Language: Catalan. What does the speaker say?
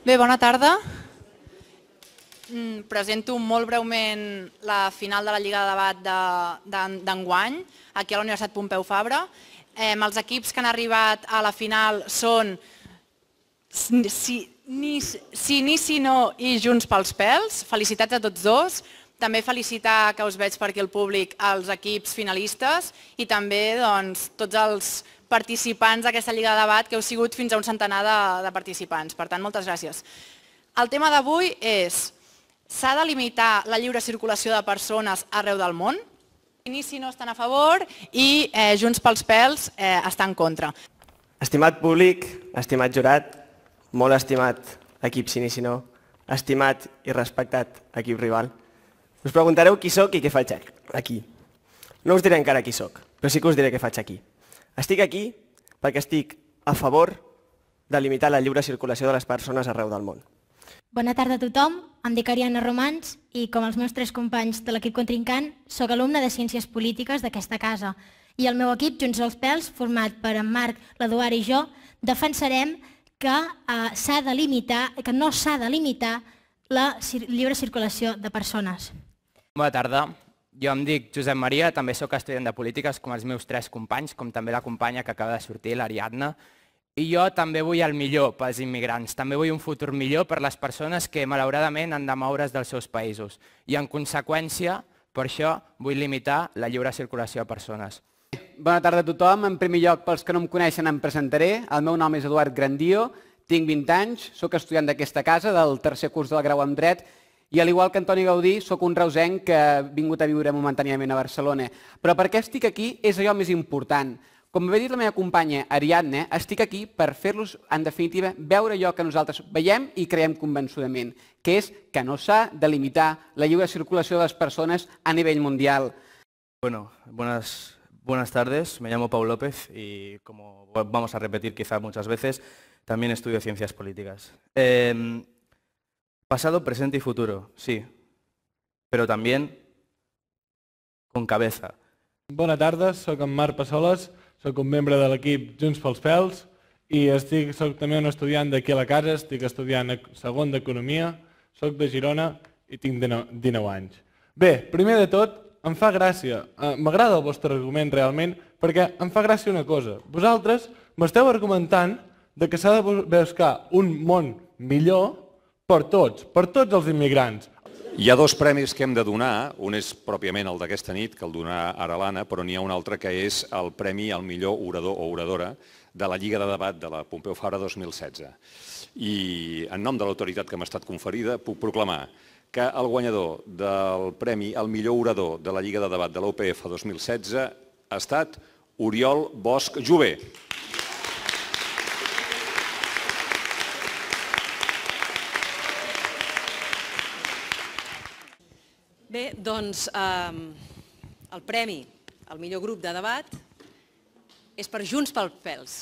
Bé, bona tarda. Mm, presento molt breument la final de la Lliga de Debat d'enguany, aquí a la Universitat Pompeu Fabra. Eh, els equips que han arribat a la final són Sinici si, si, si, No i Junts pels Pèls. Felicitats a tots dos. També felicitar que us veig per aquí el públic, els equips finalistes i també doncs, tots els participants d'aquesta Lliga de Debat, que heu sigut fins a un centenar de, participants. Per tant, moltes gràcies. El tema d'avui és, s'ha de limitar la lliure circulació de persones arreu del món? Inici no estan a favor i eh, Junts pels Pèls eh, està en contra. Estimat públic, estimat jurat, molt estimat equip Sinici no, estimat i respectat equip rival. Us preguntareu qui sóc i què faig aquí. No us diré encara qui sóc, però sí que us diré què faig aquí. Estic aquí perquè estic a favor de limitar la lliure circulació de les persones arreu del món. Bona tarda a tothom, em dic Ariana Romans i com els meus tres companys de l'equip contrincant, sóc alumne de Ciències Polítiques d'aquesta casa i el meu equip, Junts als Pèls, format per en Marc, l'Eduard i jo, defensarem que eh, s'ha de limitar, que no s'ha de limitar la lliure circulació de persones. Bona tarda. Jo em dic Josep Maria, també sóc estudiant de polítiques com els meus tres companys, com també la companya que acaba de sortir, l'Ariadna. I jo també vull el millor pels immigrants, també vull un futur millor per les persones que malauradament han de moure's dels seus països. I en conseqüència, per això, vull limitar la lliure circulació de persones. Bona tarda a tothom. En primer lloc, pels que no em coneixen, em presentaré. El meu nom és Eduard Grandio, tinc 20 anys, sóc estudiant d'aquesta casa, del tercer curs del grau en dret, i al igual que Antoni Gaudí, sóc un reusenc que he vingut a viure momentàniament a Barcelona. Però per què estic aquí és allò més important. Com bé dit la meva companya Ariadne, estic aquí per fer-los, en definitiva, veure allò que nosaltres veiem i creiem convençudament, que és que no s'ha de limitar la lliure circulació de les persones a nivell mundial. Bueno, buenas, buenas tardes. Me llamo Pau López y, como vamos a repetir quizá muchas veces, también estudio ciencias políticas. Eh, Pasado, presente y futuro, sí. Pero también con cabeza. Bona tarda, sóc en Marc Passoles, sóc un membre de l'equip Junts pels Pèls i estic, sóc també un estudiant d'aquí a la casa, estic estudiant segon d'Economia, sóc de Girona i tinc 19 anys. Bé, primer de tot, em fa gràcia, eh, m'agrada el vostre argument realment, perquè em fa gràcia una cosa. Vosaltres m'esteu argumentant de que s'ha de buscar un món millor per tots, per tots els immigrants. Hi ha dos premis que hem de donar, un és pròpiament el d'aquesta nit, que el donarà ara l'Anna, però n'hi ha un altre que és el Premi al millor orador o oradora de la Lliga de Debat de la Pompeu Fabra 2016. I en nom de l'autoritat que m'ha estat conferida, puc proclamar que el guanyador del Premi al millor orador de la Lliga de Debat de l'OPF 2016 ha estat Oriol Bosch Jové. Bé, doncs ehm, el premi al millor grup de debat és per Junts pel Pels.